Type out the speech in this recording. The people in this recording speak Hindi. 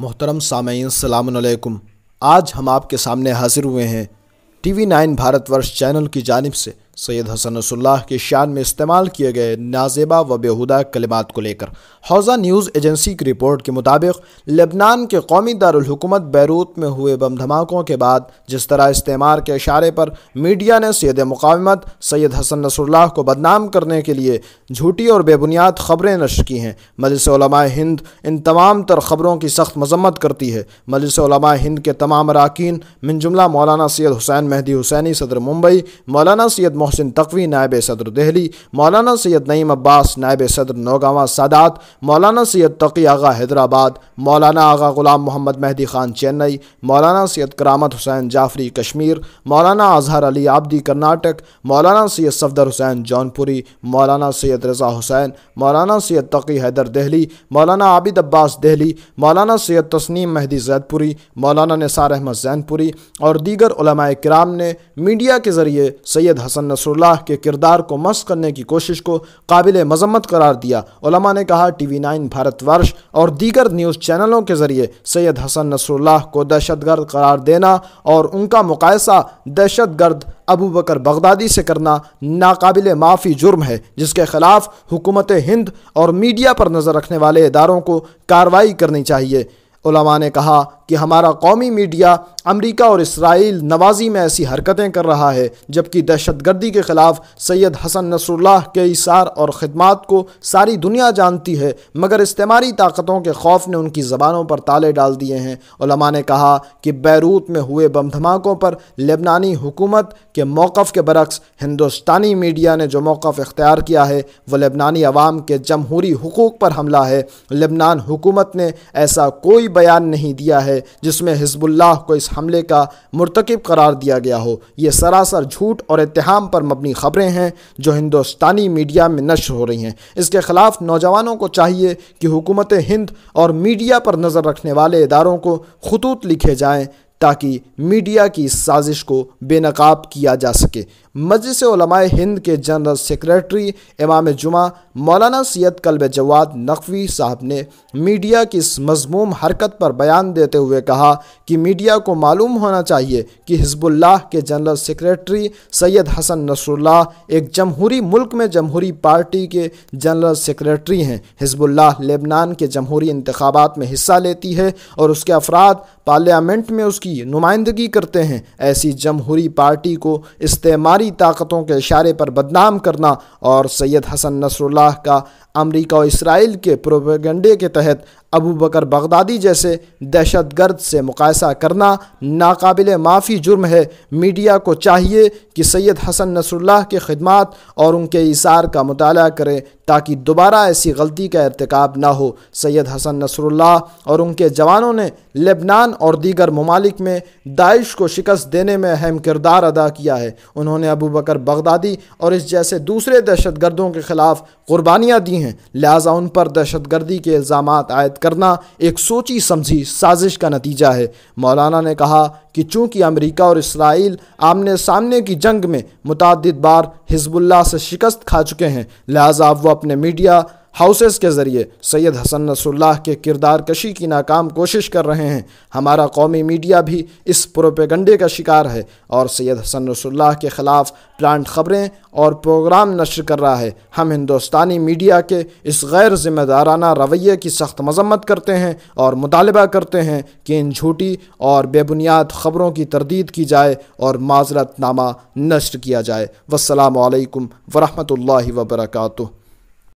मोहतरम सामीन सलामकुम आज हम आपके सामने हाज़िर हुए हैं T V nine Bharatvarsh channel की जानब से सैयद हसन रसुल्लाह की शान में इस्तेमाल किए गए नाजेबा व बेहुदा कलिमात को लेकर हौजा न्यूज़ एजेंसी की रिपोर्ट के मुताबिक लेबनान के कौमी दारकूमत बैरूत में हुए बम धमाकों के बाद जिस तरह इस्तेमार के इशारे पर मीडिया ने सैद मुकामत सैयद हसन रसुल्लाह को बदनाम करने के लिए झूठी और बेबुनियाद ख़बरें नष्ट की हैं मलिस हिंद इन तमाम तर ख़बरों की सख्त मजम्मत करती है मलिस हिंद के तमाम अरकान मिनजुमला मौलाना सैद हुसैन मेहदी हुसैनी सदर मुंबई मौलाना सैद मोहसिन तकवी नायब सदर दहली मौलाना सैद नईम अब्बास नायब सदर नौगावा सादात मौलाना सैद तकी आगा हैदराबाद मौलाना आगा ग़ुलाम मोहम्मद मेहदी ख़ान चेन्नई मौलाना सैद करामत हुसैन जाफरी कश्मीर मौलाना अजहर अली आबदी कर्नाटक मौलाना सैयद सफदर हुसैन जौनपुरी मौलाना सैयद रज़ा हुसैन मौलाना सैद तकी हैदर दहली मौलाना आबिद अब्बास दहली मौलाना सैद तस्नीम मेहदी जैदपुरी मौलाना निसार अहमद जैनपुरी और दीगर कराम ने मीडिया के ज़रिए सैयद हसन नसरुल्लाह के किरदार को मस करने की कोशिश को काबिल मजम्मत करार दिया उलमा ने कहा टी वी नाइन भारतवर्ष और दीगर न्यूज़ चैनलों के ज़रिए सैयद हसन नसरुल्लाह को दहशतगर्द करार देना और उनका मुकायसा दहशतगर्द अबू बकर बगदादी से करना नाकबिल माफ़ी जुर्म है जिसके ख़िलाफ़ हुकूमत हिंद और मीडिया पर नज़र रखने वाले इदारों को कार्रवाई करनी चाहिए ने कहा कि हमारा कौमी मीडिया अमरीका और इसराइल नवाजी में ऐसी हरकतें कर रहा है जबकि दहशत गर्दी के ख़िलाफ़ सैयद हसन नसरुल्लाह के इशार और ख़दमात को सारी दुनिया जानती है मगर इस्तेमारी ताकतों के खौफ ने उनकी ज़बानों पर ताले डाल दिए हैं उलमा ने कहा कि बैरूत में हुए बम धमाकों पर लेबनानी हुकूमत के मौक़ के बरक्स हिंदुस्तानी मीडिया ने जो मौक़ इख्तियार किया है वह लेबनानी आवाम के जमहूरी हकूक़ पर हमला है लेबनान हुकूमत ने ऐसा कोई बयान नहीं दिया है जिसमें हिजबुल्लाह को इस हमले का मरतकब करार दिया गया हो ये सरासर झूठ और इतहाम पर मबनी खबरें हैं जो हिंदुस्तानी मीडिया में नश हो रही हैं इसके ख़िलाफ़ नौजवानों को चाहिए कि हुकूमत हिंद और मीडिया पर नज़र रखने वाले इदारों को खतूत लिखे जाएँ ताकि मीडिया की साजिश को बेनकाब किया जा सके मजलिस हिंद के जनरल सेक्रेटरी इमाम जुमा मौलाना सैद कलब जवाद नकवी साहब ने मीडिया की इस मजमूम हरकत पर बयान देते हुए कहा कि मीडिया को मालूम होना चाहिए कि हिजबुल्लाह के general secretary Sayyed Hassan Nasrallah एक जमहूरी मुल्क में जमहूरी पार्टी के जनरल सेक्रेटरी हैं हिजबुल्लाह लेबनान के जमहूरी इंतबात में हिस्सा लेती है और उसके अफराद पार्लियामेंट में उसकी नुमाइंदगी करते हैं ऐसी जमहूरी पार्टी को इस्तेमाल बाहरी ताकतों के इशारे पर बदनाम करना और सैयद हसन नसरुल्लाह का अमरीका और इसराइल के प्रोपेगेंडे के तहत अबू बकर बगदादी जैसे दहशत गर्द से मुकायसा करना नाकबिल माफ़ी जुर्म है मीडिया को चाहिए कि सैयद हसन नसरुल्लाह के खदमात और उनके इशार का मताल करें ताकि दोबारा ऐसी गलती का irtikab ना हो सैयद हसन नसरुल्लाह और उनके जवानों ने लेबनान और दीगर ममालिक में दाइश को शिकस्त देने में अहम किरदार अदा किया है उन्होंने अबू बकर बगदादी और इस जैसे दूसरे दहशत गर्दों के ख़िलाफ़ कुर्बानियाँ दी हैं लिहाजा उन पर दहशत गर्दी के इल्ज़ाम आयद करना एक सोची समझी साजिश का नतीजा है मौलाना ने कहा कि चूंकि अमेरिका और इसराइल आमने सामने की जंग में मुतद बार हिजबुल्ला से शिकस्त खा चुके हैं लिहाजा वो अपने मीडिया हाउसेस के ज़रिए सैयद हसन नसरुल्लाह के किरदार कशी की नाकाम कोशिश कर रहे हैं हमारा कौमी मीडिया भी इस प्रोपेगंडे का शिकार है और सैयद हसन नसरुल्लाह के ख़िलाफ़ प्लांट ख़बरें और प्रोग्राम नशर कर रहा है हम हिंदुस्तानी मीडिया के इस गैर जिम्मेदाराना रवैये की सख्त मजम्मत करते हैं और मुतालबा करते हैं कि इन झूठी और बेबुनियाद ख़बरों की तरदीद की जाए और माजरतनामा नशर किया जाए वसलम वरहमल वर्का